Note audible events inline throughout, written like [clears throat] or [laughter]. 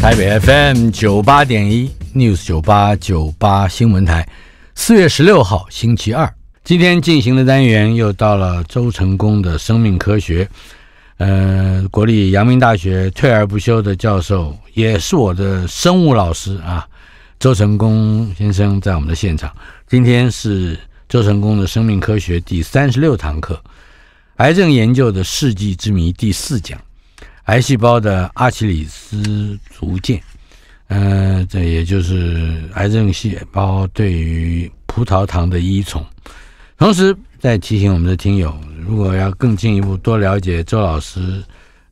台北 FM 九八点一 News 九八九八新闻台，四月十六号星期二，今天进行的单元又到了周成功的生命科学。嗯，国立阳明大学退而不休的教授，也是我的生物老师啊，周成功先生在我们的现场。今天是周成功的生命科学第三十六堂课，癌症研究的世纪之谜第四讲。癌细胞的阿奇里斯足腱，嗯，这也就是癌症细胞对于葡萄糖的依从。同时，再提醒我们的听友，如果要更进一步多了解周老师，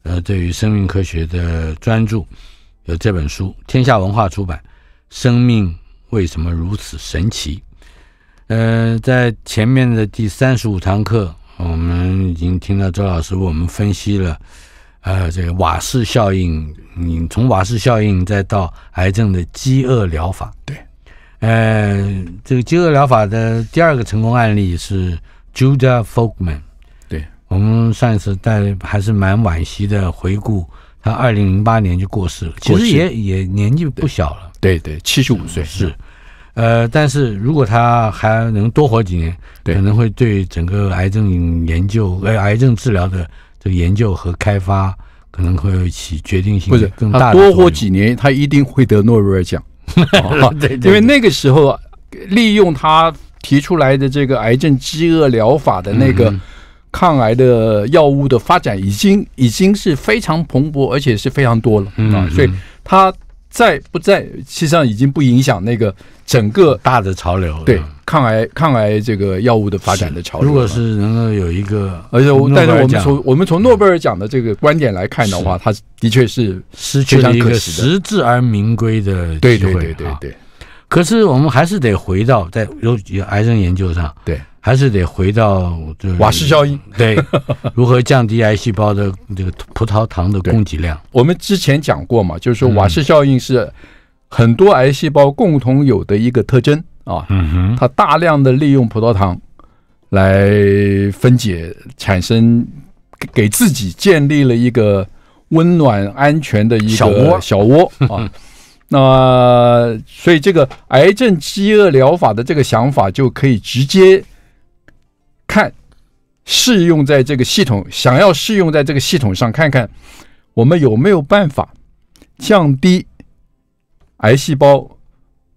呃，对于生命科学的专注，有这本书，天下文化出版《生命为什么如此神奇》。嗯，在前面的第三十五堂课，我们已经听到周老师，为我们分析了。呃，这个瓦氏效应，你从瓦氏效应再到癌症的饥饿疗法，对，呃，这个饥饿疗法的第二个成功案例是 Judah Folkman，对我们上一次带还是蛮惋惜的，回顾他二零零八年就过世了，其实也也年纪不小了，对对，七十五岁是，呃，但是如果他还能多活几年，对，可能会对整个癌症研究呃癌症治疗的。这个研究和开发可能会有起决定性，不是更大。多活几年，他一定会得诺贝尔奖，[laughs] 对，因为那个时候利用他提出来的这个癌症饥饿疗法的那个抗癌的药物的发展，已经已经是非常蓬勃，而且是非常多了啊，所以他。在不在？实际上已经不影响那个整个大的潮流。对，抗癌抗癌这个药物的发展的潮流，如果是能够有一个，而且但是我们从我们从诺贝尔奖的这个观点来看的话，它的确是失去了一个实至而名归的机会对对，对可是我们还是得回到在有癌症研究上对。还是得回到瓦氏效应，[laughs] 对，如何降低癌细胞的这个葡萄糖的供给量？我们之前讲过嘛，就是说瓦氏效应是很多癌细胞共同有的一个特征啊，嗯哼，它大量的利用葡萄糖来分解，产生给自己建立了一个温暖安全的一个小窝小窝啊，[laughs] 那所以这个癌症饥饿疗法的这个想法就可以直接。看，适用在这个系统，想要适用在这个系统上，看看我们有没有办法降低癌细胞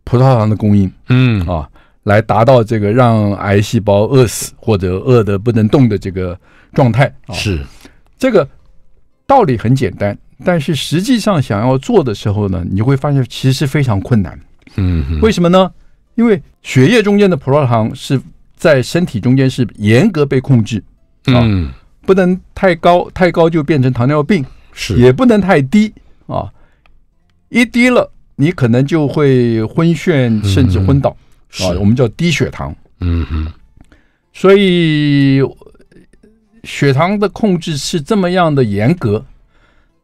葡萄糖的供应。嗯啊，来达到这个让癌细胞饿死或者饿的不能动的这个状态。是这个道理很简单，但是实际上想要做的时候呢，你会发现其实非常困难。嗯，为什么呢？因为血液中间的葡萄糖是。在身体中间是严格被控制啊，不能太高，太高就变成糖尿病；是也不能太低啊，一低了你可能就会昏眩，甚至昏倒啊。我们叫低血糖。嗯嗯，所以血糖的控制是这么样的严格，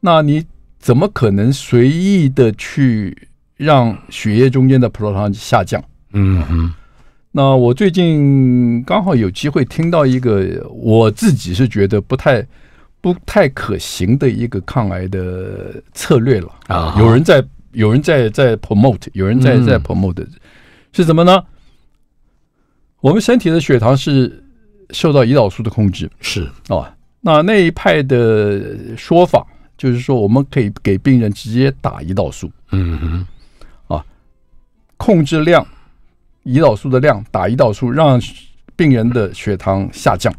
那你怎么可能随意的去让血液中间的葡萄糖下降？嗯哼。那我最近刚好有机会听到一个我自己是觉得不太、不太可行的一个抗癌的策略了啊！有人在，有人在在 promote，有人在在 promote，是什么呢？我们身体的血糖是受到胰岛素的控制，是啊。那那一派的说法就是说，我们可以给病人直接打胰岛素，嗯哼，啊，控制量。胰岛素的量打胰岛素，让病人的血糖下降，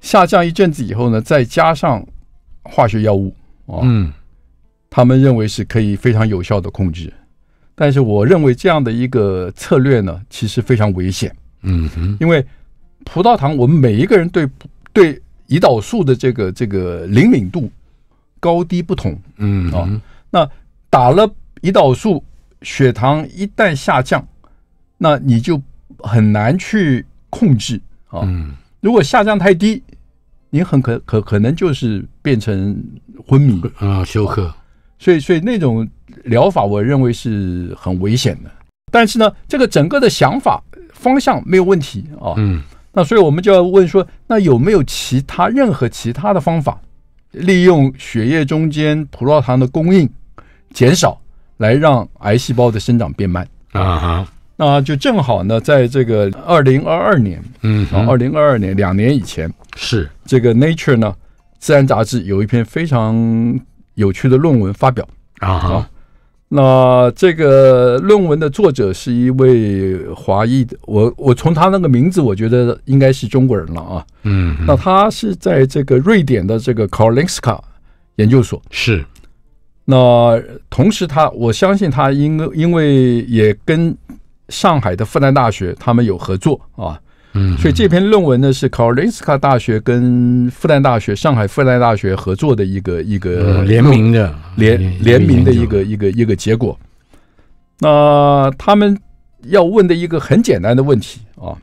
下降一阵子以后呢，再加上化学药物啊，嗯，他们认为是可以非常有效的控制，但是我认为这样的一个策略呢，其实非常危险，嗯，哼，因为葡萄糖，我们每一个人对对胰岛素的这个这个灵敏度高低不同，嗯啊，那打了胰岛素，血糖一旦下降。那你就很难去控制啊！如果下降太低，你很可可可能就是变成昏迷啊休克。所以，所以那种疗法我认为是很危险的。但是呢，这个整个的想法方向没有问题啊。嗯，那所以我们就要问说，那有没有其他任何其他的方法，利用血液中间葡萄糖的供应减少，来让癌细胞的生长变慢啊？那就正好呢，在这个二零二二年，嗯，二零二二年两年以前，是这个 Nature 呢，《自然》杂志有一篇非常有趣的论文发表啊。那这个论文的作者是一位华裔的，我我从他那个名字，我觉得应该是中国人了啊。嗯，那他是在这个瑞典的这个 Karolinska 研究所是。那同时，他我相信他因因为也跟。上海的复旦大学，他们有合作啊，嗯，所以这篇论文呢是卡雷斯卡大学跟复旦大学、上海复旦大学合作的一个一个联名的联联名的一个一个一个结果。那他们要问的一个很简单的问题啊，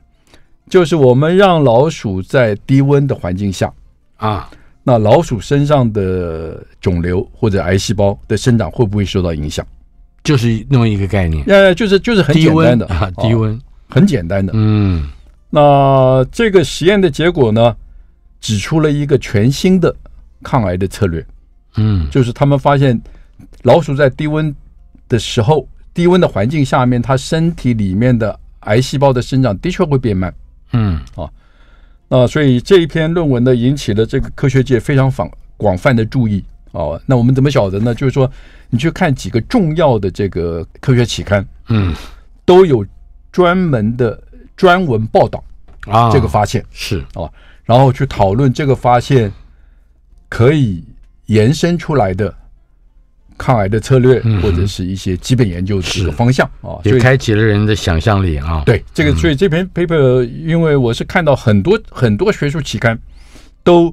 就是我们让老鼠在低温的环境下啊，那老鼠身上的肿瘤或者癌细胞的生长会不会受到影响？就是那么一个概念，呃，就是就是很简单的啊，低温很简单的，嗯，那这个实验的结果呢，指出了一个全新的抗癌的策略，嗯，就是他们发现老鼠在低温的时候，低温的环境下面，它身体里面的癌细胞的生长的确会变慢，嗯，啊，那所以这一篇论文呢，引起了这个科学界非常广广泛的注意。哦，那我们怎么晓得呢？就是说，你去看几个重要的这个科学期刊，嗯，都有专门的专文报道啊，这个发现是啊，然后去讨论这个发现可以延伸出来的抗癌的策略，或者是一些基本研究这个方向啊，也开启了人的想象力啊。对，这个所以这篇 paper，因为我是看到很多很多学术期刊都。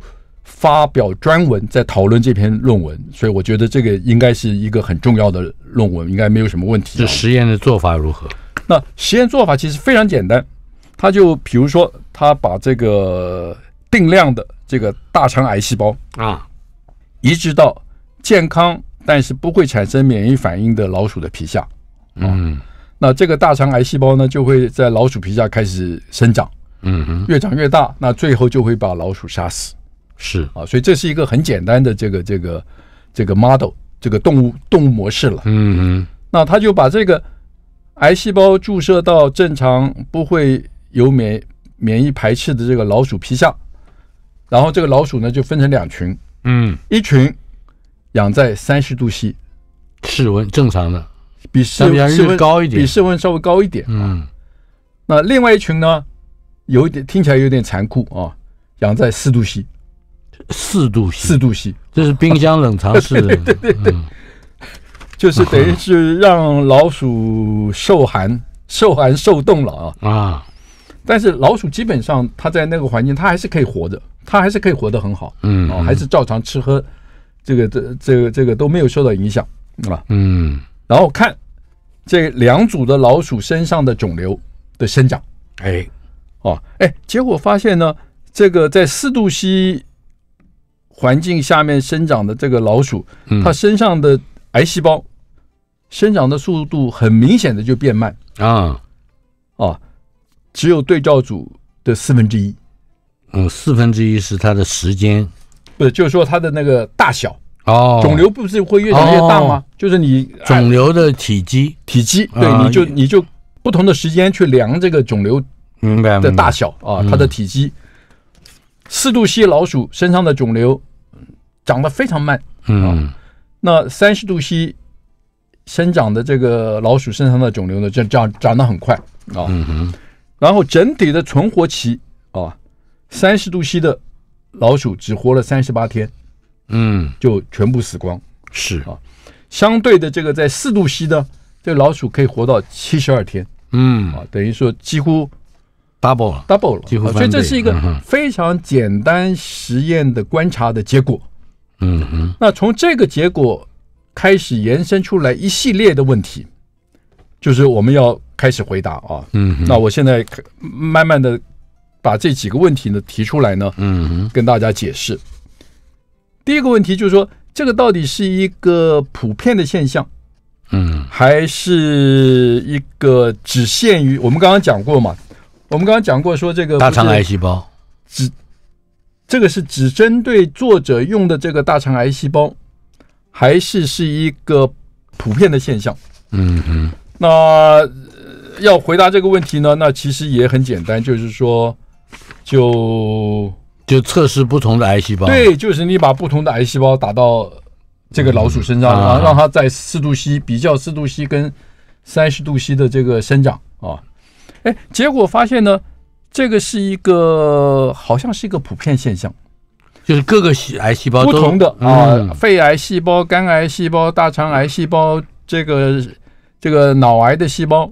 发表专文在讨论这篇论文，所以我觉得这个应该是一个很重要的论文，应该没有什么问题。这实验的做法如何？那实验做法其实非常简单，他就比如说，他把这个定量的这个大肠癌细胞啊，移植到健康但是不会产生免疫反应的老鼠的皮下，嗯，那这个大肠癌细胞呢，就会在老鼠皮下开始生长，嗯哼，越长越大，那最后就会把老鼠杀死。是啊，所以这是一个很简单的这个这个这个 model，这个动物动物模式了。嗯嗯。那他就把这个癌细胞注射到正常不会有免免疫排斥的这个老鼠皮下，然后这个老鼠呢就分成两群。嗯。一群养在三十度 C，室温正常的，比室室温高一点，比室温稍微高一点。嗯。那另外一群呢，有点听起来有点残酷啊，养在四度 C。四度四度系，这是冰箱冷藏室，[laughs] 对对对，就是等于是让老鼠受寒、受寒、受冻了啊啊！但是老鼠基本上它在那个环境，它还是可以活着，它还是可以活得很好，嗯，还是照常吃喝，这个、这、这个、这个都没有受到影响，啊，嗯。然后看这两组的老鼠身上的肿瘤的生长，哎，哦，哎，结果发现呢，这个在四度系。环境下面生长的这个老鼠，它身上的癌细胞生长的速度很明显的就变慢啊，哦，只有对照组的四分之一。嗯，四分之一是它的时间，不，就是说它的那个大小哦，肿瘤不是会越长越大吗？就是你肿瘤的体积，体积，对，你就你就不同的时间去量这个肿瘤，明白的大小啊，它的体积。四度 C 老鼠身上的肿瘤长得非常慢，嗯，那三十度 C 生长的这个老鼠身上的肿瘤呢，就长长得很快啊。嗯然后整体的存活期啊，三十度 C 的老鼠只活了三十八天，嗯，就全部死光。是啊。相对的，这个在四度 C 的这老鼠可以活到七十二天，嗯，啊，等于说几乎。double 了，double 了，所以这是一个非常简单实验的观察的结果。嗯，那从这个结果开始延伸出来一系列的问题，就是我们要开始回答啊。嗯，那我现在慢慢的把这几个问题呢提出来呢，嗯，跟大家解释。第一个问题就是说，这个到底是一个普遍的现象，嗯，还是一个只限于？我们刚刚讲过嘛。我们刚刚讲过，说这个大肠癌细胞只这个是只针对作者用的这个大肠癌细胞，还是是一个普遍的现象？嗯哼。那要回答这个问题呢，那其实也很简单，就是说，就就测试不同的癌细胞。对，就是你把不同的癌细胞打到这个老鼠身上，然后让它在四度 C 比较四度 C 跟三十度 C 的这个生长啊。哎，结果发现呢，这个是一个，好像是一个普遍现象，就是各个细癌细胞不同的啊，肺癌细胞、肝癌细胞、大肠癌细胞，这个这个脑癌的细胞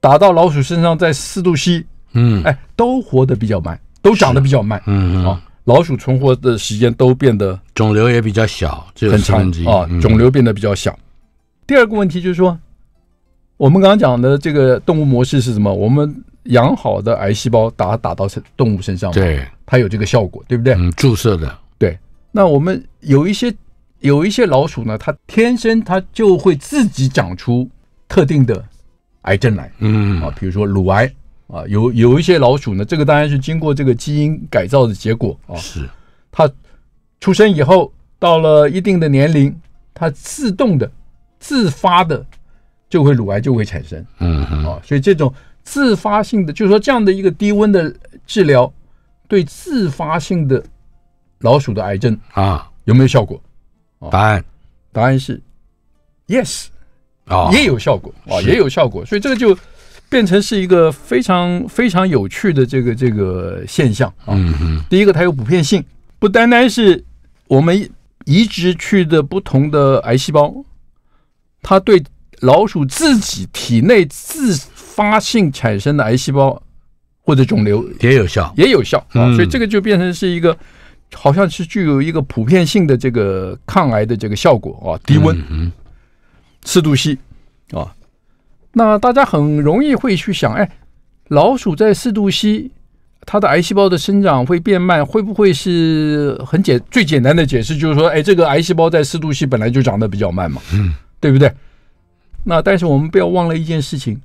打到老鼠身上，在四度 C，嗯，哎，都活得比较慢，都长得比较慢，嗯嗯，老鼠存活的时间都变得肿瘤也比较小，很三分啊，肿瘤变得比较小。第二个问题就是说。我们刚刚讲的这个动物模式是什么？我们养好的癌细胞打打到动物身上，对，它有这个效果，对不对？嗯，注射的。对，那我们有一些有一些老鼠呢，它天生它就会自己长出特定的癌症来。嗯啊，比如说乳癌啊，有有一些老鼠呢，这个当然是经过这个基因改造的结果啊。是，它出生以后到了一定的年龄，它自动的自发的。就会乳癌就会产生，嗯，啊，所以这种自发性的，就是说这样的一个低温的治疗，对自发性的老鼠的癌症啊，有没有效果？答案，答案是 yes，啊，也有效果啊，也有效果，所以这个就变成是一个非常非常有趣的这个这个现象啊。第一个，它有普遍性，不单单是我们移植去的不同的癌细胞，它对。老鼠自己体内自发性产生的癌细胞或者肿瘤也有效，也有效啊，所以这个就变成是一个好像是具有一个普遍性的这个抗癌的这个效果啊。低温、四度 C 啊，那大家很容易会去想，哎，老鼠在四度 C。它的癌细胞的生长会变慢，会不会是很简最简单的解释就是说，哎，这个癌细胞在四度 C 本来就长得比较慢嘛，嗯，对不对？那但是我们不要忘了一件事情，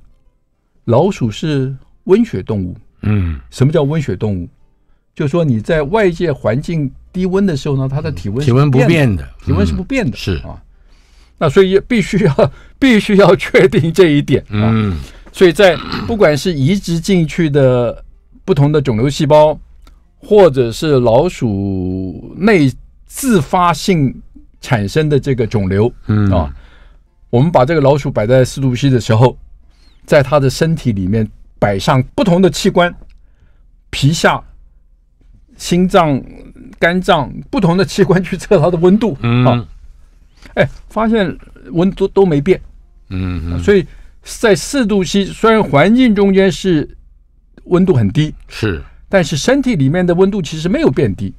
老鼠是温血动物。嗯，什么叫温血动物？就是说你在外界环境低温的时候呢，它的体温体温不变的，体温是不变的。是啊，那所以必须要 [laughs] 必须要确定这一点啊。所以，在不管是移植进去的不同的肿瘤细胞，或者是老鼠内自发性产生的这个肿瘤，嗯啊。我们把这个老鼠摆在四度 C 的时候，在它的身体里面摆上不同的器官，皮下、心脏、肝脏不同的器官去测它的温度啊，哎，发现温度都没变。嗯，所以在四度 C，虽然环境中间是温度很低，是，但是身体里面的温度其实没有变低。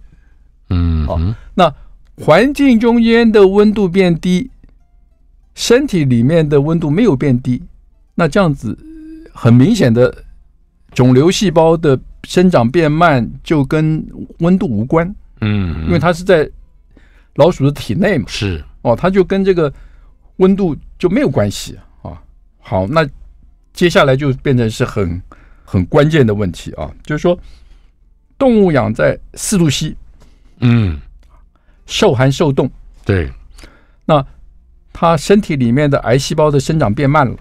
嗯，好，那环境中间的温度变低。身体里面的温度没有变低，那这样子很明显的肿瘤细胞的生长变慢，就跟温度无关。嗯，因为它是在老鼠的体内嘛。是哦，它就跟这个温度就没有关系啊。好，那接下来就变成是很很关键的问题啊，就是说动物养在四度 C，嗯，受寒受冻。对，那。它身体里面的癌细胞的生长变慢了，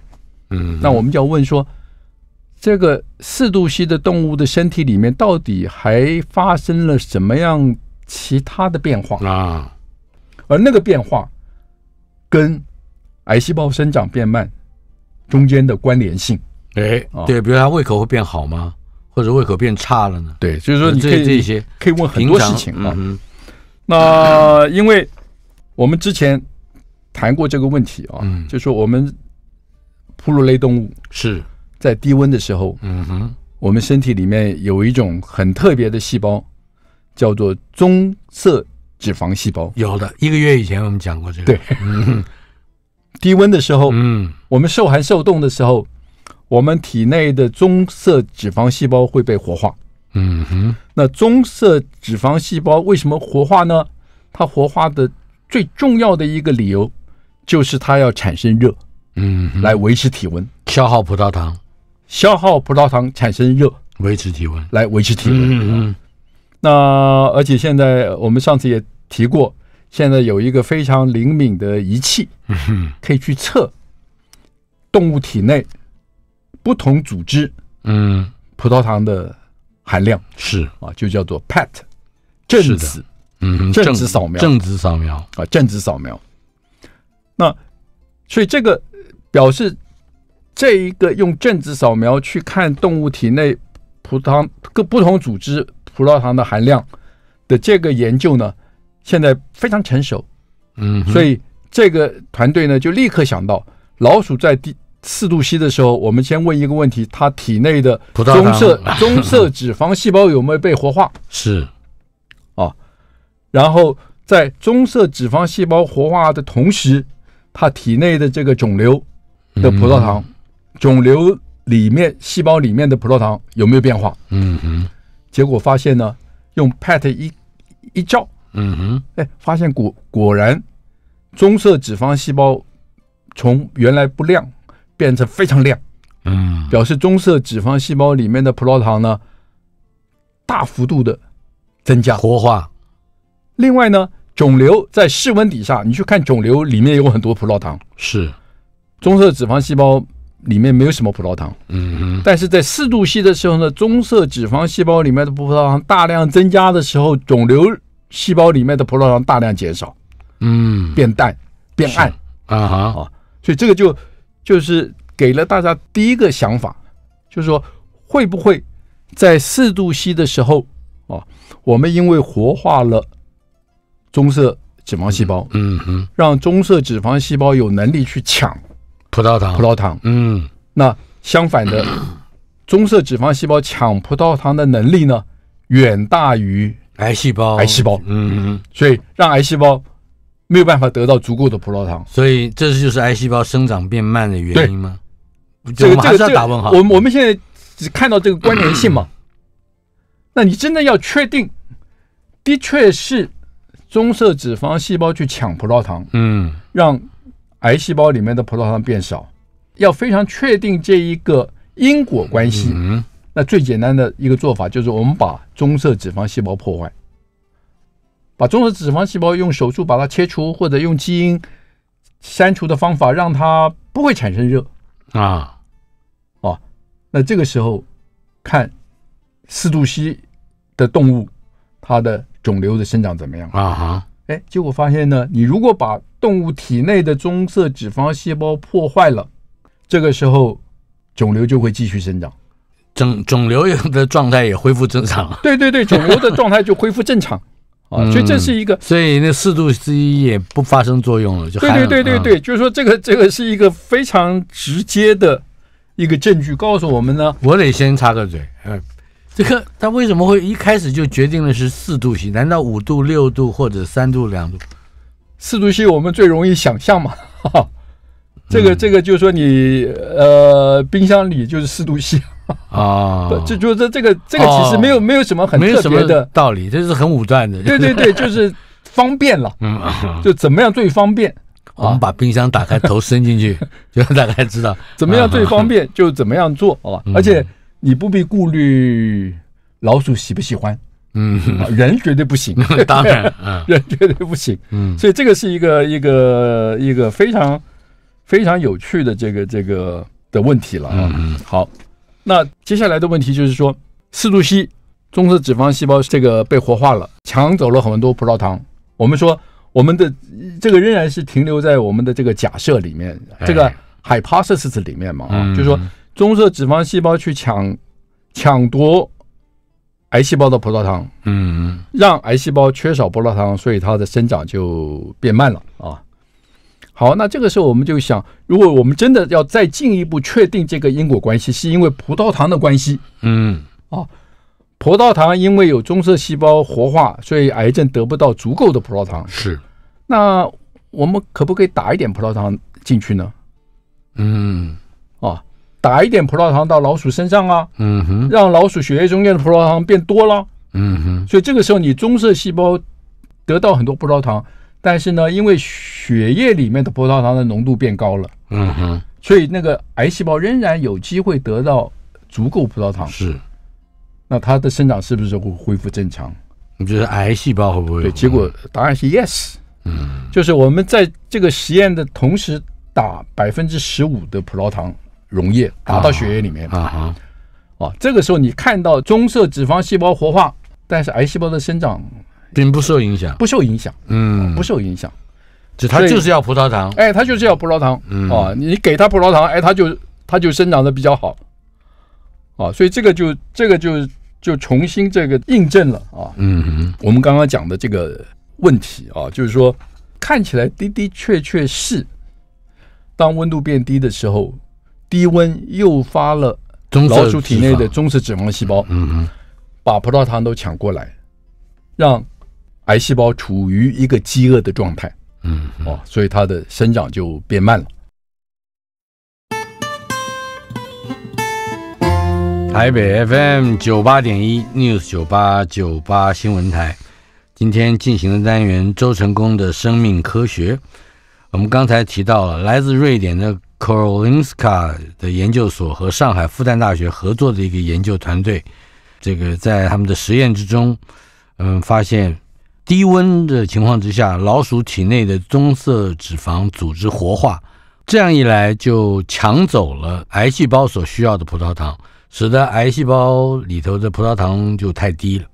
嗯，那我们就要问说，这个四度系的动物的身体里面到底还发生了什么样其他的变化啊？而那个变化跟癌细胞生长变慢中间的关联性，哎，对，比如它胃口会变好吗？或者胃口变差了呢？对，所以说这这些可以问很多事情啊。那因为我们之前。谈过这个问题啊，就说我们哺乳类动物是在低温的时候，嗯哼，我们身体里面有一种很特别的细胞，叫做棕色脂肪细胞。有的一个月以前我们讲过这个，对，嗯、低温的时候，嗯，我们受寒受冻的时候，我们体内的棕色脂肪细胞会被活化。嗯哼，那棕色脂肪细胞为什么活化呢？它活化的最重要的一个理由。就是它要产生热，嗯，来维持体温，消耗葡萄糖，消耗葡萄糖产生热，维持体温，来维持体温。嗯嗯。那而且现在我们上次也提过，现在有一个非常灵敏的仪器，嗯可以去测动物体内不同组织，嗯，葡萄糖的含量是啊，就叫做 PET 正子，嗯，正子扫描，正子扫描啊，正子扫描。那，所以这个表示这一个用正子扫描去看动物体内葡萄各不同组织葡萄糖的含量的这个研究呢，现在非常成熟。嗯，所以这个团队呢就立刻想到，老鼠在第四度吸的时候，我们先问一个问题：它体内的棕色 [laughs] 棕色脂肪细胞有没有被活化？是啊，然后在棕色脂肪细胞活化的同时。他体内的这个肿瘤的葡萄糖，肿瘤里面细胞里面的葡萄糖有没有变化？嗯哼，结果发现呢，用 PET 一一照，嗯哼，哎，发现果果然，棕色脂肪细胞从原来不亮变成非常亮，嗯，表示棕色脂肪细胞里面的葡萄糖呢大幅度的增加活化，另外呢。肿瘤在室温底下，你去看肿瘤里面有很多葡萄糖，是棕色脂肪细胞里面没有什么葡萄糖，嗯，但是在四度吸的时候呢，棕色脂肪细胞里面的葡萄糖大量增加的时候，肿瘤细胞里面的葡萄糖大量减少，嗯，变淡变暗啊哈，所以这个就就是给了大家第一个想法，就是说会不会在四度吸的时候啊，我们因为活化了。棕色脂肪细胞，嗯哼，让棕色脂肪细胞有能力去抢葡萄糖，葡萄糖，嗯，那相反的，棕 [clears throat] 色脂肪细胞抢葡萄糖的能力呢，远大于癌细胞，癌细胞，嗯，所以让癌细胞没有办法得到足够的葡萄糖，所以这就是癌细胞生长变慢的原因吗？这个这个打问号，我我们现在只看到这个关联性嘛？那你真的要确定，的确是？棕色脂肪细胞去抢葡萄糖，嗯，让癌细胞里面的葡萄糖变少，要非常确定这一个因果关系。嗯，那最简单的一个做法就是我们把棕色脂肪细胞破坏，把棕色脂肪细胞用手术把它切除，或者用基因删除的方法让它不会产生热啊，哦，那这个时候看四度 C 的动物。它的肿瘤的生长怎么样啊？哈，哎，结果发现呢，你如果把动物体内的棕色脂肪细胞破坏了，这个时候肿瘤就会继续生长，肿肿瘤的状态也恢复正常。对对对，[laughs] 肿瘤的状态就恢复正常。啊，所以这是一个，所以那四度之一也不发生作用了。就对对对对对，就是说这个这个是一个非常直接的一个证据，告诉我们呢。我得先插个嘴，嗯。这个他为什么会一开始就决定的是四度系？难道五度、六度或者三度、两度？四度系我们最容易想象嘛？[laughs] 这个这个就是说你呃，冰箱里就是四度系啊，[laughs] 这就是这个这个其实没有没有什么很特别的道理，这是很武断的。对对对，[laughs] 就是方便了，嗯就怎么样最方便，我们把冰箱打开，头伸进去就大概知道怎么样最方便就怎么样做啊，而且。你不必顾虑老鼠喜不喜欢，嗯，人绝对不行，[laughs] 当然，人绝对不行，嗯，所以这个是一个一个一个非常非常有趣的这个这个的问题了，嗯嗯，好，那接下来的问题就是说，四度硒棕色脂肪细胞这个被活化了，抢走了很多葡萄糖，我们说我们的这个仍然是停留在我们的这个假设里面，这个 hypothesis 里面嘛，啊，就说。棕色脂肪细胞去抢抢夺癌细胞的葡萄糖，嗯，让癌细胞缺少葡萄糖，所以它的生长就变慢了啊。好，那这个时候我们就想，如果我们真的要再进一步确定这个因果关系，是因为葡萄糖的关系，嗯，啊，葡萄糖因为有棕色细胞活化，所以癌症得不到足够的葡萄糖。是，那我们可不可以打一点葡萄糖进去呢？嗯。打一点葡萄糖到老鼠身上啊，嗯哼，让老鼠血液中间的葡萄糖变多了，嗯哼，所以这个时候你棕色细胞得到很多葡萄糖，但是呢，因为血液里面的葡萄糖的浓度变高了，嗯哼，所以那个癌细胞仍然有机会得到足够葡萄糖，是，那它的生长是不是会恢复正常？你觉得癌细胞会不会？对，结果答案是 yes，嗯，就是我们在这个实验的同时打百分之十五的葡萄糖。溶液打到血液里面啊啊！这个时候你看到棕色脂肪细胞活化，但是癌细胞的生长并不受影响，不受影响，嗯，不受影响。就它就是要葡萄糖，哎，它就是要葡萄糖，哦，你给它葡萄糖，哎，它就它就生长的比较好，啊，所以这个就这个就就重新这个印证了啊，嗯，我们刚刚讲的这个问题啊，就是说看起来的的确确是，当温度变低的时候。低温诱发了老鼠体内的棕色脂肪细胞，嗯嗯，把葡萄糖都抢过来，让癌细胞处于一个饥饿的状态，嗯，哦，所以它的生长就变慢了。台北 FM 九八点一 News 九八九八新闻台，今天进行的单元周成功的生命科学，我们刚才提到了来自瑞典的。Karolinska 的研究所和上海复旦大学合作的一个研究团队，这个在他们的实验之中，嗯，发现低温的情况之下，老鼠体内的棕色脂肪组织活化，这样一来就抢走了癌细胞所需要的葡萄糖，使得癌细胞里头的葡萄糖就太低了。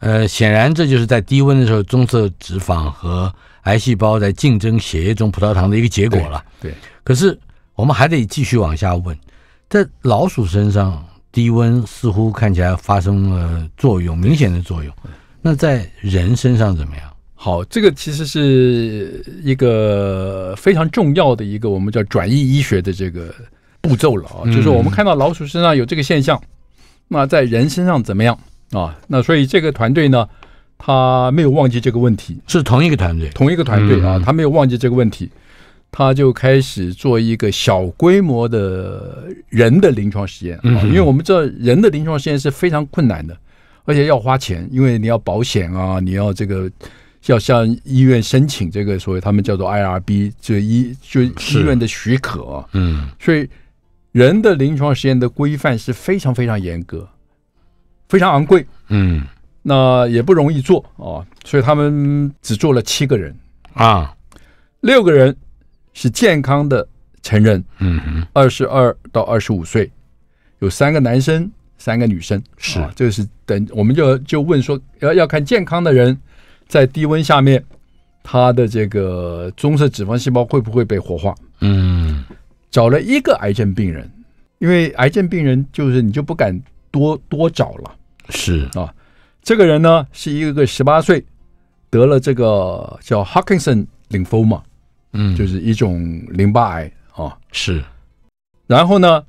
呃，显然这就是在低温的时候，棕色脂肪和癌细胞在竞争血液中葡萄糖的一个结果了。对，可是。我们还得继续往下问，在老鼠身上，低温似乎看起来发生了作用，明显的作用。那在人身上怎么样？好，这个其实是一个非常重要的一个我们叫转移医学的这个步骤了啊，就是我们看到老鼠身上有这个现象，那在人身上怎么样啊？那所以这个团队呢，他没有忘记这个问题，是同一个团队，同一个团队啊，他没有忘记这个问题。他就开始做一个小规模的人的临床实验嗯、因为我们知道人的临床实验是非常困难的，而且要花钱，因为你要保险啊，你要这个要向医院申请这个所谓他们叫做 I R B，就医就医院的许可，嗯，所以人的临床实验的规范是非常非常严格，非常昂贵，嗯，那也不容易做啊，所以他们只做了七个人啊，六个人。是健康的成人，嗯，二十二到二十五岁，有三个男生，三个女生，是，这是等，我们就就问说，要要看健康的人在低温下面，他的这个棕色脂肪细胞会不会被活化？嗯，找了一个癌症病人，因为癌症病人就是你就不敢多多找了，是啊，这个人呢是一个十八岁得了这个叫 Hawkinson 领风嘛。嗯，就是一种淋巴癌啊，是。然后呢，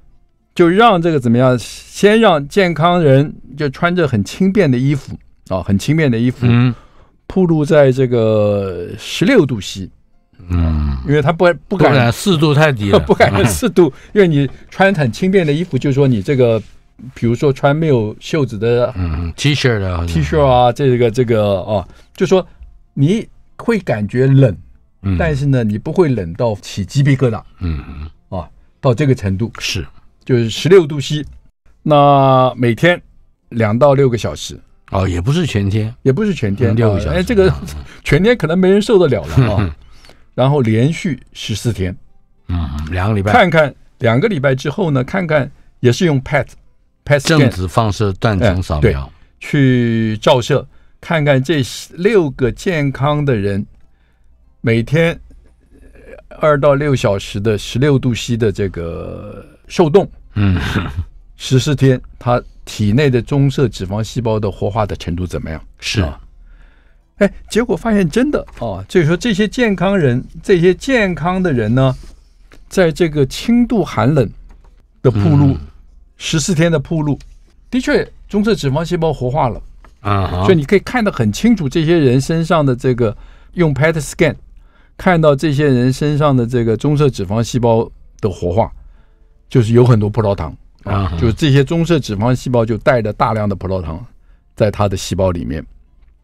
就让这个怎么样？先让健康人就穿着很轻便的衣服啊，很轻便的衣服，嗯，铺露在这个十六度西。嗯，因为他不不感染，四度太低，[laughs] 不感染 [laughs] 四度，因为你穿很轻便的衣服，就说你这个，比如说穿没有袖子的嗯 T 恤啊，T 恤啊，这个这个啊，就说你会感觉冷。但是呢，你不会冷到起鸡皮疙瘩，嗯，啊，到这个程度是，就是十六度西，那每天两到六个小时，哦，也不是全天，也不是全天，六个小时，哎，这个全天可能没人受得了了啊，然后连续十四天，嗯，两个礼拜，看看两个礼拜之后呢，看看也是用 PET，PET 正子放射断层扫描去照射，看看这六个健康的人。每天二到六小时的十六度 C 的这个受冻，嗯，十四天，他体内的棕色脂肪细胞的活化的程度怎么样？是哎，结果发现真的啊，就是说这些健康人，这些健康的人呢，在这个轻度寒冷的铺路十四天的铺路，的确棕色脂肪细胞活化了啊，所以你可以看得很清楚，这些人身上的这个用 PET scan。看到这些人身上的这个棕色脂肪细胞的活化，就是有很多葡萄糖啊，就是这些棕色脂肪细胞就带着大量的葡萄糖在它的细胞里面，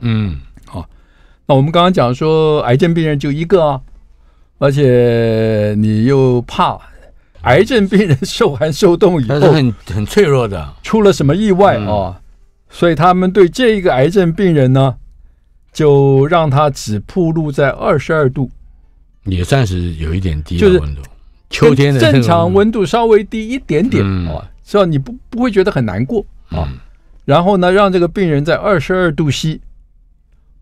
嗯，啊，那我们刚刚讲说癌症病人就一个，啊，而且你又怕癌症病人受寒受冻以后，他是很很脆弱的，出了什么意外啊，所以他们对这一个癌症病人呢，就让他只暴露在二十二度。也算是有一点低的温度，秋天的正常温度稍微低一点点啊，是吧？你不不会觉得很难过啊。然后呢，让这个病人在二十二度 C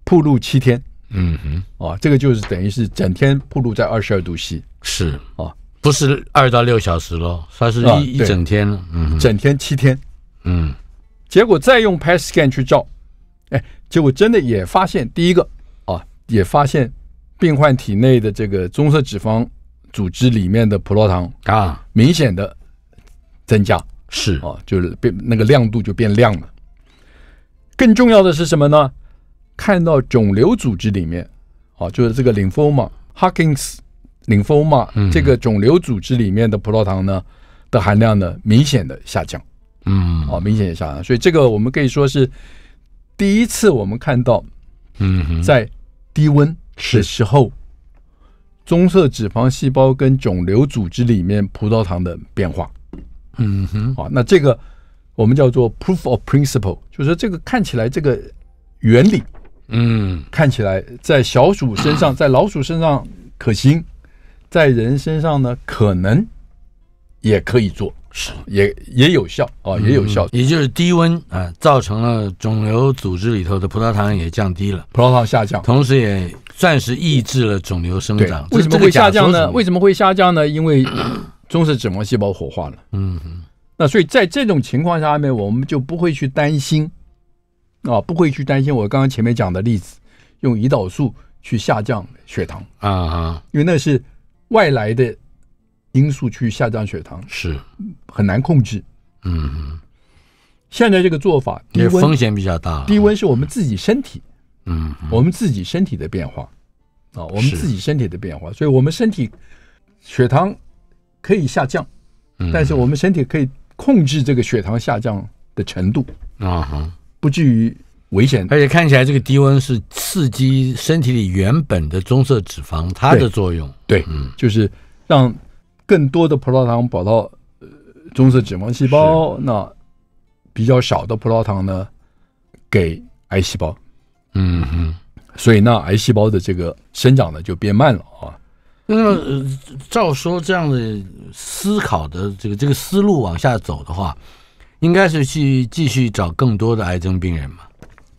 铺路七天，嗯哼，啊，这个就是等于是整天铺路在二十二度 C，是啊，不是二到六小时喽，它是一一整天，嗯，整天七天，嗯，结果再用 PET scan 去照，哎，结果真的也发现第一个啊，也发现。病患体内的这个棕色脂肪组织里面的葡萄糖啊，明显的增加，是啊，就是变那个亮度就变亮了。更重要的是什么呢？看到肿瘤组织里面，啊，就是这个 lymphoma、harkins lymphoma，这个肿瘤组织里面的葡萄糖呢的含量呢，明显的下降，嗯，啊，明显下降。所以这个我们可以说是第一次我们看到，嗯，在低温。是时候，棕色脂肪细胞跟肿瘤组织里面葡萄糖的变化，嗯哼，啊，那这个我们叫做 proof of principle，就是这个看起来这个原理，嗯，看起来在小鼠身上，在老鼠身上可行，在人身上呢可能也可以做，是，也也有效啊，也有效，也就是低温啊，造成了肿瘤组织里头的葡萄糖也降低了，葡萄糖下降，同时也。暂时抑制了肿瘤生长，为什么会下降呢？为什么会下降呢？因为棕色脂肪细胞活化了。嗯，那所以在这种情况下面，我们就不会去担心啊，不会去担心。我刚刚前面讲的例子，用胰岛素去下降血糖啊哈，因为那是外来的因素去下降血糖，是很难控制。嗯嗯，现在这个做法，因为风险比较大，低温是我们自己身体。嗯，我们自己身体的变化啊，我们自己身体的变化，所以，我们身体血糖可以下降，但是我们身体可以控制这个血糖下降的程度啊，不至于危险。而且看起来，这个低温是刺激身体里原本的棕色脂肪它的作用，对，嗯，就是让更多的葡萄糖跑到呃棕色脂肪细胞，那比较少的葡萄糖呢给癌细胞。嗯哼，所以那癌细胞的这个生长呢就变慢了啊。那照说这样的思考的这个这个思路往下走的话，应该是去继续找更多的癌症病人嘛？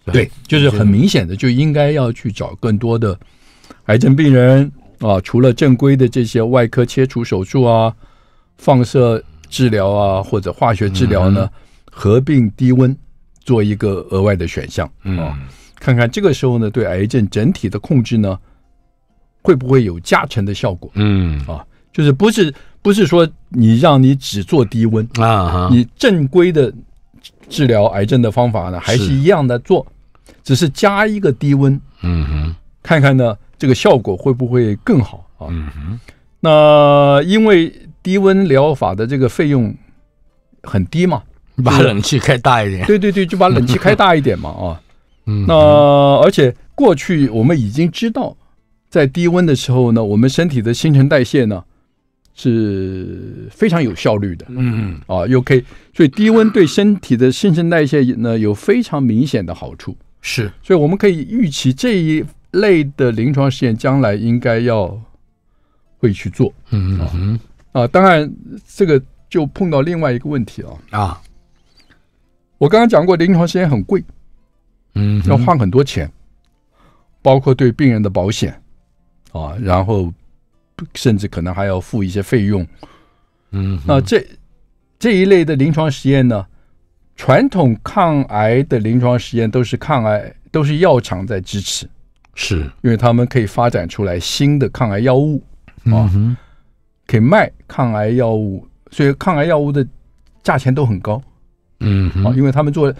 对，就是很明显的，就应该要去找更多的癌症病人啊。除了正规的这些外科切除手术啊、放射治疗啊或者化学治疗呢，合并低温做一个额外的选项啊。看看这个时候呢，对癌症整体的控制呢，会不会有加成的效果？嗯啊，就是不是不是说你让你只做低温啊，你正规的治疗癌症的方法呢，还是一样的做，只是加一个低温。嗯哼，看看呢这个效果会不会更好啊？嗯哼，那因为低温疗法的这个费用很低嘛，把冷气开大一点。对对对，就把冷气开大一点嘛啊。嗯，那而且过去我们已经知道，在低温的时候呢，我们身体的新陈代谢呢是非常有效率的。嗯嗯啊，OK，所以低温对身体的新陈代谢呢有非常明显的好处。是，所以我们可以预期这一类的临床实验将来应该要会去做。嗯嗯啊啊，当然这个就碰到另外一个问题了啊。我刚刚讲过，临床实验很贵。嗯，要花很多钱，包括对病人的保险啊，然后甚至可能还要付一些费用。嗯，那这这一类的临床实验呢，传统抗癌的临床实验都是抗癌都是药厂在支持，是因为他们可以发展出来新的抗癌药物啊，可以卖抗癌药物，所以抗癌药物的价钱都很高。嗯，啊，因为他们做。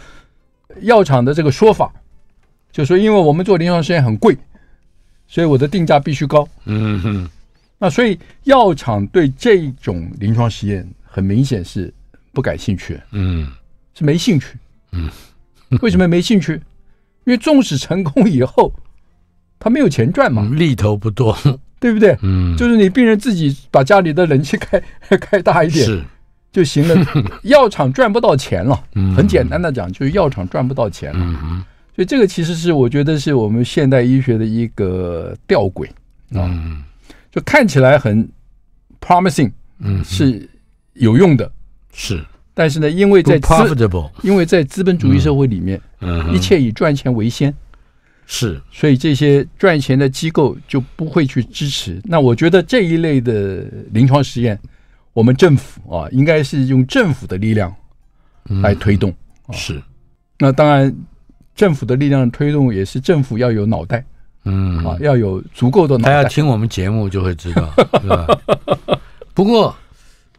药厂的这个说法，就说因为我们做临床实验很贵，所以我的定价必须高。嗯哼，那所以药厂对这种临床实验很明显是不感兴趣。嗯，是没兴趣。嗯，为什么没兴趣？因为纵使成功以后，他没有钱赚嘛，利头不多，对不对？嗯，就是你病人自己把家里的冷气开开大一点。是。就行了，[laughs] 药厂赚不到钱了。很简单的讲，就是药厂赚不到钱了。所以这个其实是我觉得是我们现代医学的一个吊诡啊，就看起来很 promising，嗯，是有用的，是。但是呢，因为在因为在资本主义社会里面，一切以赚钱为先是，所以这些赚钱的机构就不会去支持。那我觉得这一类的临床实验。我们政府啊，应该是用政府的力量来推动。是，那当然，政府的力量推动也是政府要有脑袋，嗯啊，要有足够的。他要听我们节目就会知道，是 [laughs] 吧？不过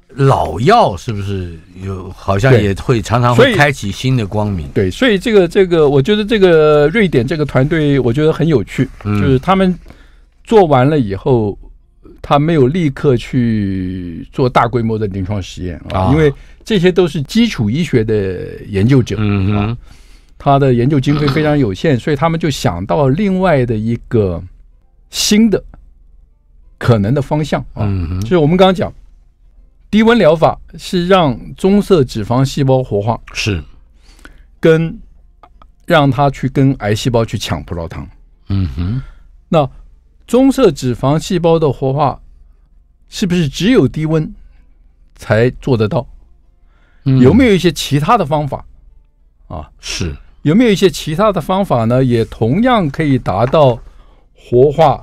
老药是不是有？好像也会常常会开启新的光明。对，所以这个这个，我觉得这个瑞典这个团队，我觉得很有趣，就是他们做完了以后。他没有立刻去做大规模的临床实验啊，因为这些都是基础医学的研究者啊，他的研究经费非常有限，所以他们就想到另外的一个新的可能的方向啊，就是我们刚刚讲低温疗法是让棕色脂肪细胞活化，是跟让它去跟癌细胞去抢葡萄糖，嗯哼，那。棕色脂肪细胞的活化是不是只有低温才做得到？有没有一些其他的方法啊？是有没有一些其他的方法呢？也同样可以达到活化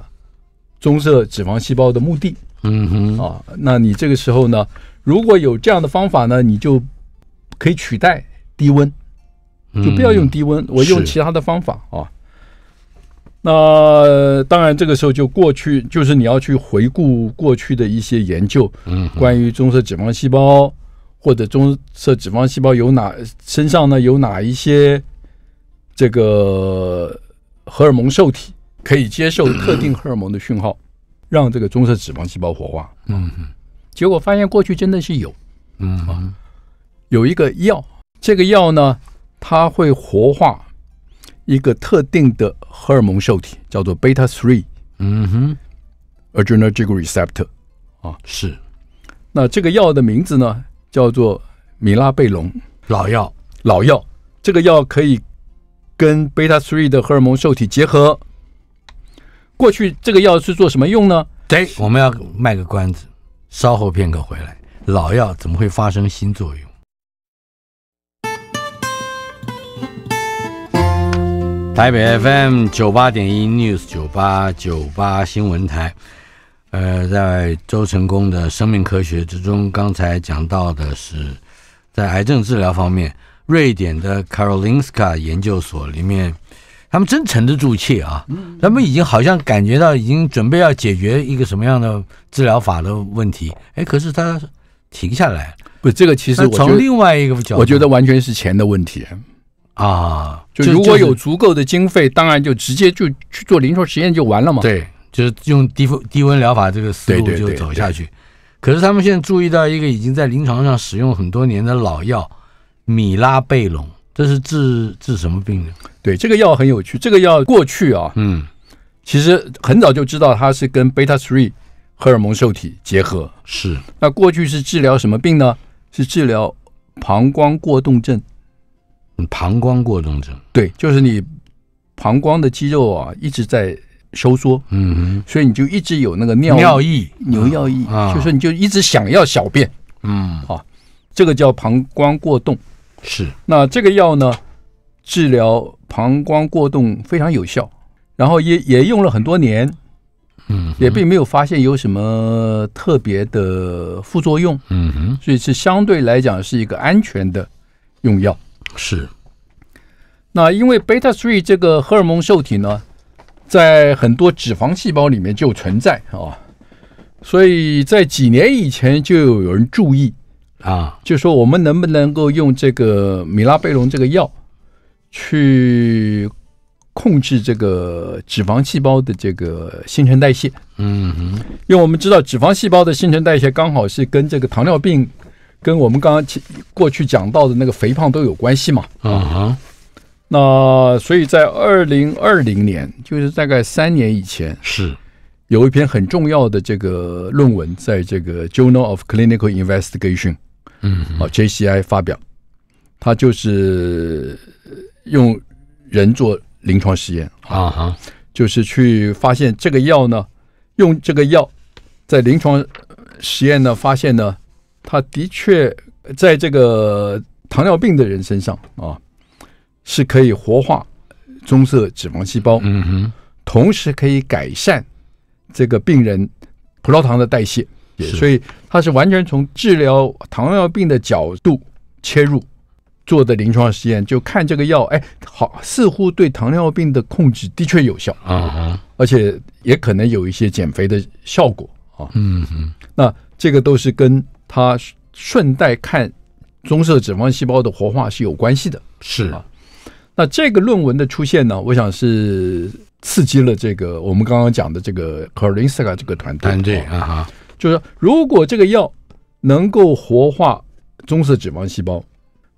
棕色脂肪细胞的目的。嗯哼啊，那你这个时候呢，如果有这样的方法呢，你就可以取代低温，就不要用低温，我用其他的方法啊。那当然，这个时候就过去，就是你要去回顾过去的一些研究，嗯，关于棕色脂肪细胞或者棕色脂肪细胞有哪身上呢有哪一些这个荷尔蒙受体可以接受特定荷尔蒙的讯号，让这个棕色脂肪细胞活化，嗯，结果发现过去真的是有，嗯啊，有一个药，这个药呢，它会活化一个特定的。荷尔蒙受体叫做 beta three，嗯哼，adrenergic receptor，啊是。那这个药的名字呢，叫做米拉贝龙，老药，老药。这个药可以跟 beta three 的荷尔蒙受体结合。过去这个药是做什么用呢？对，我们要卖个关子，稍后片刻回来。老药怎么会发生新作用？台北 FM 九八点一 News 九八九八新闻台，呃，在周成功的生命科学之中，刚才讲到的是在癌症治疗方面，瑞典的 Karolinska 研究所里面，他们真沉得住气啊，他们已经好像感觉到已经准备要解决一个什么样的治疗法的问题，哎，可是他停下来，不，这个其实从另外一个角度，我觉得完全是钱的问题。啊，就如果有足够的经费，当然就直接就去做临床实验就完了嘛。对，就是用低温低温疗法这个思路就走下去。可是他们现在注意到一个已经在临床上使用很多年的老药米拉贝隆，这是治治什么病呢？对，这个药很有趣。这个药过去啊，嗯，其实很早就知道它是跟贝塔 t three 荷尔蒙受体结合。是。那过去是治疗什么病呢？是治疗膀胱过动症。膀胱过动症，对，就是你膀胱的肌肉啊一直在收缩，嗯，所以你就一直有那个尿意、牛尿意，就是你就一直想要小便，嗯，啊，这个叫膀胱过动，是。那这个药呢，治疗膀胱过动非常有效，然后也也用了很多年，嗯，也并没有发现有什么特别的副作用，嗯哼，所以是相对来讲是一个安全的用药。是，那因为 beta three 这个荷尔蒙受体呢，在很多脂肪细胞里面就存在啊，所以在几年以前就有人注意啊，就说我们能不能够用这个米拉贝隆这个药去控制这个脂肪细胞的这个新陈代谢？嗯哼，因为我们知道脂肪细胞的新陈代谢刚好是跟这个糖尿病。跟我们刚刚过去讲到的那个肥胖都有关系嘛？啊，那所以在二零二零年，就是大概三年以前，是有一篇很重要的这个论文，在这个 Journal of Clinical Investigation，嗯，啊 JCI 发表，它就是用人做临床实验啊啊，就是去发现这个药呢，用这个药在临床实验呢，发现呢。他的确在这个糖尿病的人身上啊，是可以活化棕色脂肪细胞，嗯哼，同时可以改善这个病人葡萄糖的代谢，所以它是完全从治疗糖尿病的角度切入做的临床实验，就看这个药，哎，好，似乎对糖尿病的控制的确有效，嗯嗯，而且也可能有一些减肥的效果啊，嗯嗯，那这个都是跟。它顺带看棕色脂肪细胞的活化是有关系的，是啊。那这个论文的出现呢，我想是刺激了这个我们刚刚讲的这个 Korinska 这个团队团队啊哈，就是如果这个药能够活化棕色脂肪细胞，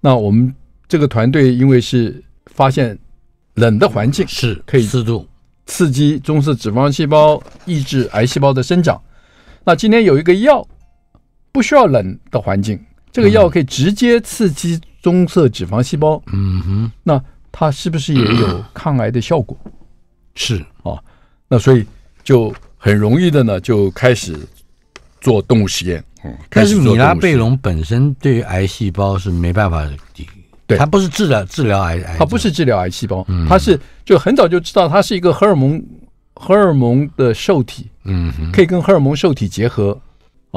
那我们这个团队因为是发现冷的环境是可以资助刺激棕色脂肪细胞抑制癌细胞的生长。那今天有一个药。不需要冷的环境，这个药可以直接刺激棕色脂肪细胞。嗯哼，那它是不是也有抗癌的效果？是啊，那所以就很容易的呢，就开始做动物实验。嗯，但是米拉贝龙本身对癌细胞是没办法抵，对，它不是治疗治疗癌癌，它不是治疗癌细胞，它是就很早就知道它是一个荷尔蒙荷尔蒙的受体，嗯，可以跟荷尔蒙受体结合。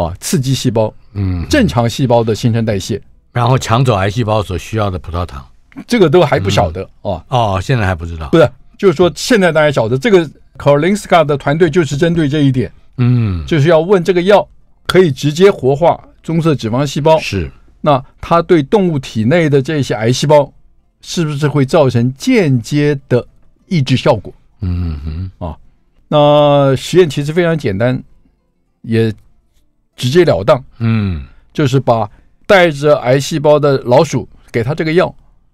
啊，刺激细胞，嗯，正常细胞的新陈代谢，然后抢走癌细胞所需要的葡萄糖，这个都还不晓得哦。哦，现在还不知道，不是，就是说现在大家晓得，这个 Kolinska 的团队就是针对这一点，嗯，就是要问这个药可以直接活化棕色脂肪细胞，是，那它对动物体内的这些癌细胞是不是会造成间接的抑制效果？嗯哼，啊，那实验其实非常简单，也。直截了当，嗯，就是把带着癌细胞的老鼠给他这个药，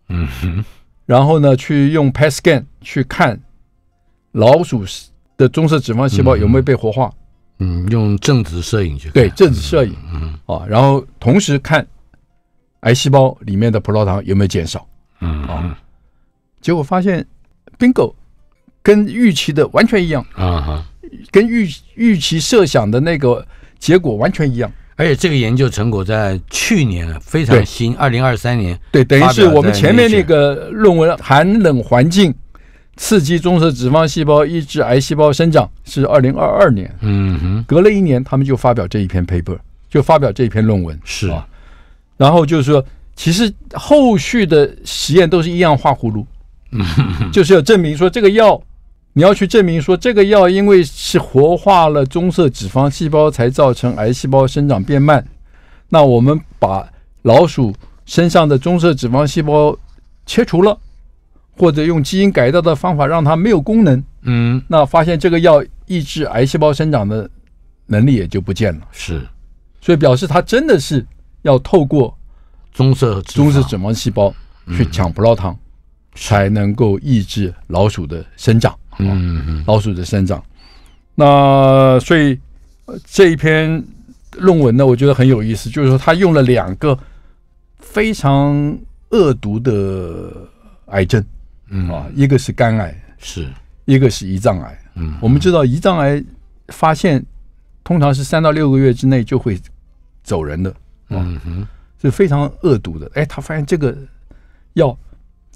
嗯，然后呢，去用 PET scan 去看老鼠的棕色脂肪细胞有没有被活化，嗯，用正子摄影去对正子摄影，嗯啊，然后同时看癌细胞里面的葡萄糖有没有减少，嗯啊，结果发现 bingo，跟预期的完全一样啊哈，跟预预期设想的那个。结果完全一样，而且这个研究成果在去年非常新，二零二三年对，等于是我们前面那个论文，寒冷环境刺激棕色脂肪细胞抑制癌细胞生长是二零二二年，嗯哼，隔了一年他们就发表这一篇 paper，就发表这一篇论文是，然后就是说，其实后续的实验都是一样画葫芦，[laughs] 就是要证明说这个药。你要去证明说这个药因为是活化了棕色脂肪细胞才造成癌细胞生长变慢，那我们把老鼠身上的棕色脂肪细胞切除了，或者用基因改造的方法让它没有功能，嗯，那发现这个药抑制癌细胞生长的能力也就不见了，是，所以表示它真的是要透过棕色棕色脂肪细胞去抢葡萄糖，才能够抑制老鼠的生长。嗯，老鼠的生长。那所以这一篇论文呢，我觉得很有意思，就是说他用了两个非常恶毒的癌症，嗯啊，一个是肝癌，是一个是胰脏癌。嗯，我们知道胰脏癌发现通常是三到六个月之内就会走人的，嗯哼，是非常恶毒的。哎，他发现这个要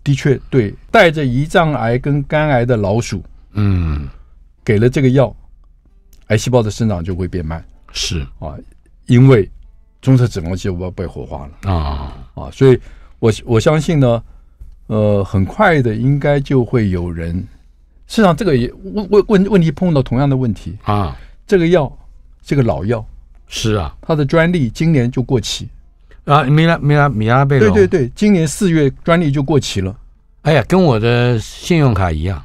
的确对带着胰脏癌跟肝癌的老鼠。嗯，给了这个药，癌细胞的生长就会变慢。是啊，因为棕色脂肪细胞被活化了啊啊，所以我我相信呢，呃，很快的应该就会有人。实际上，这个也问问问问题碰到同样的问题啊，这个药，这个老药是啊，它的专利今年就过期啊，米拉米拉米拉贝对对对，今年四月专利就过期了。哎呀，跟我的信用卡一样，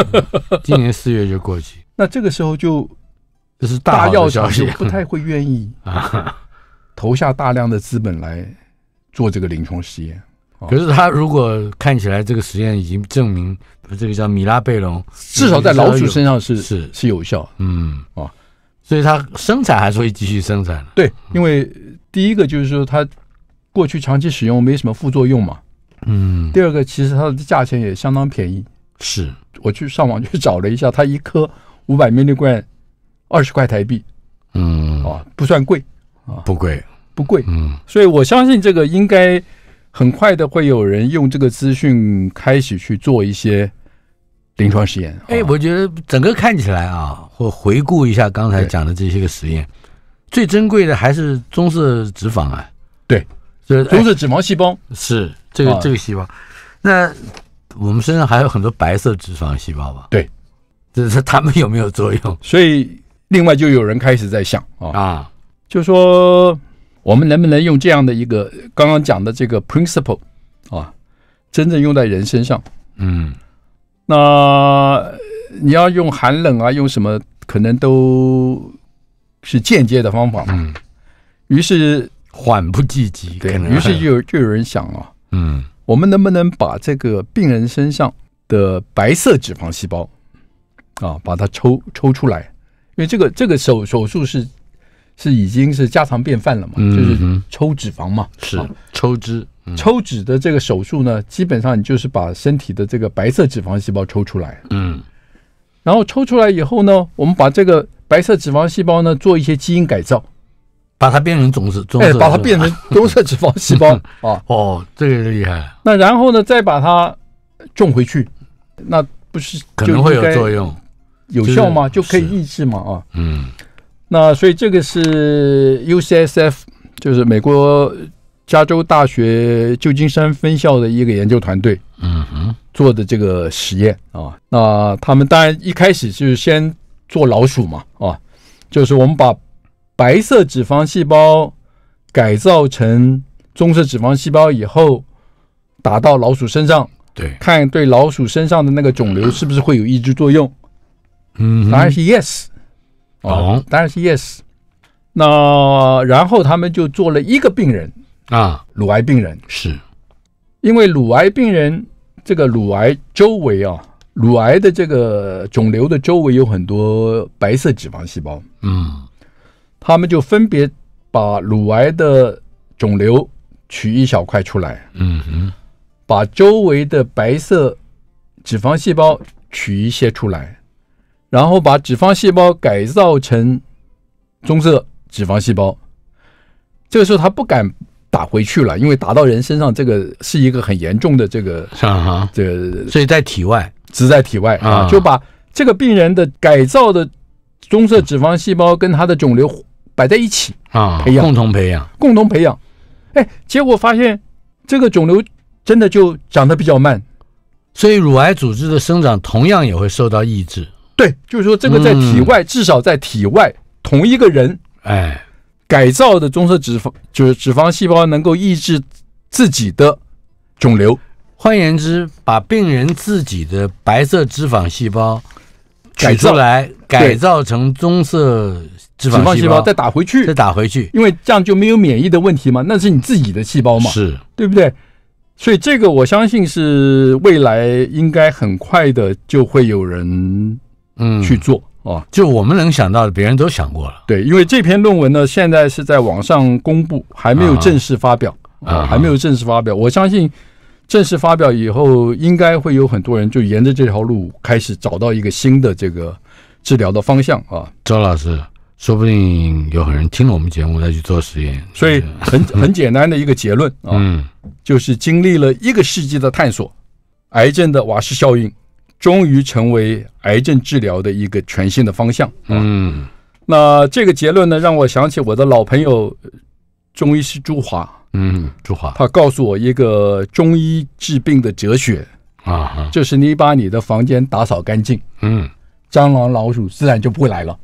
[laughs] 今年四月就过期。那这个时候就这是大药厂息，不太会愿意 [laughs] 啊，投下大量的资本来做这个临床实验。可是他如果看起来这个实验已经证明，这个叫米拉贝龙，至少在老鼠身上是是是有效。嗯，哦，所以它生产还是会继续生产。对，因为第一个就是说，它过去长期使用没什么副作用嘛。嗯，第二个其实它的价钱也相当便宜，是。我去上网去找了一下，它一颗五百 mil 的罐，二十块台币，嗯，哦，不算贵啊，不贵，不贵，嗯。所以我相信这个应该很快的会有人用这个资讯开始去做一些临床实验。哎，我觉得整个看起来啊，或回顾一下刚才讲的这些个实验，最珍贵的还是棕色脂肪啊，对，是棕色脂肪细胞是。这个这个细胞，那我们身上还有很多白色脂肪细胞吧？对，这是他们有没有作用？所以另外就有人开始在想啊，就说我们能不能用这样的一个刚刚讲的这个 principle 啊，真正用在人身上？嗯，那你要用寒冷啊，用什么，可能都是间接的方法。嗯，于是缓不济急，对，于是就有就有人想啊。嗯，我们能不能把这个病人身上的白色脂肪细胞啊，把它抽抽出来？因为这个这个手手术是是已经是家常便饭了嘛，就是抽脂肪嘛，是抽脂抽脂的这个手术呢，基本上你就是把身体的这个白色脂肪细胞抽出来，嗯，然后抽出来以后呢，我们把这个白色脂肪细胞呢做一些基因改造。把它变成棕色，哎，把它变成棕色脂肪细胞啊！哦，这个厉害。那然后呢，再把它种回去，那不是可能会有作用？有效吗？就可以抑制吗？啊，嗯。那所以这个是 UCSF，就是美国加州大学旧金山分校的一个研究团队，嗯哼，做的这个实验啊。那他们当然一开始就是先做老鼠嘛，啊，就是我们把。白色脂肪细胞改造成棕色脂肪细胞以后，打到老鼠身上，对，看对老鼠身上的那个肿瘤是不是会有抑制作用？嗯，当然是 yes。哦，当然是 yes。那然后他们就做了一个病人啊，乳癌病人，是因为乳癌病人这个乳癌周围啊，乳癌的这个肿瘤的周围有很多白色脂肪细胞。嗯。他们就分别把乳癌的肿瘤取一小块出来，嗯哼，把周围的白色脂肪细胞取一些出来，然后把脂肪细胞改造成棕色脂肪细胞。这个时候他不敢打回去了，因为打到人身上这个是一个很严重的这个，啊哈，这个，所以在体外，只在体外啊，就把这个病人的改造的棕色脂肪细胞跟他的肿瘤。摆在一起啊，培养，共同培养，共同培养。哎，结果发现这个肿瘤真的就长得比较慢，所以乳癌组织的生长同样也会受到抑制。对，就是说这个在体外，至少在体外同一个人，哎，改造的棕色脂肪就是脂肪细胞能够抑制自己的肿瘤。换言之，把病人自己的白色脂肪细胞。改造来改造成棕色脂肪细胞，再打回去，再打回去，因为这样就没有免疫的问题嘛，那是你自己的细胞嘛，是对不对？所以这个我相信是未来应该很快的就会有人嗯去做哦，就我们能想到的，别人都想过了。对，因为这篇论文呢，现在是在网上公布，还没有正式发表啊，还没有正式发表，我相信。正式发表以后，应该会有很多人就沿着这条路开始找到一个新的这个治疗的方向啊。周老师，说不定有很多人听了我们节目再去做实验。所以很很简单的一个结论啊，就是经历了一个世纪的探索，癌症的瓦氏效应终于成为癌症治疗的一个全新的方向。嗯，那这个结论呢，让我想起我的老朋友中医师朱华。嗯，朱华，他告诉我一个中医治病的哲学啊，就是你把你的房间打扫干净，嗯，蟑螂老鼠自然就不会来了。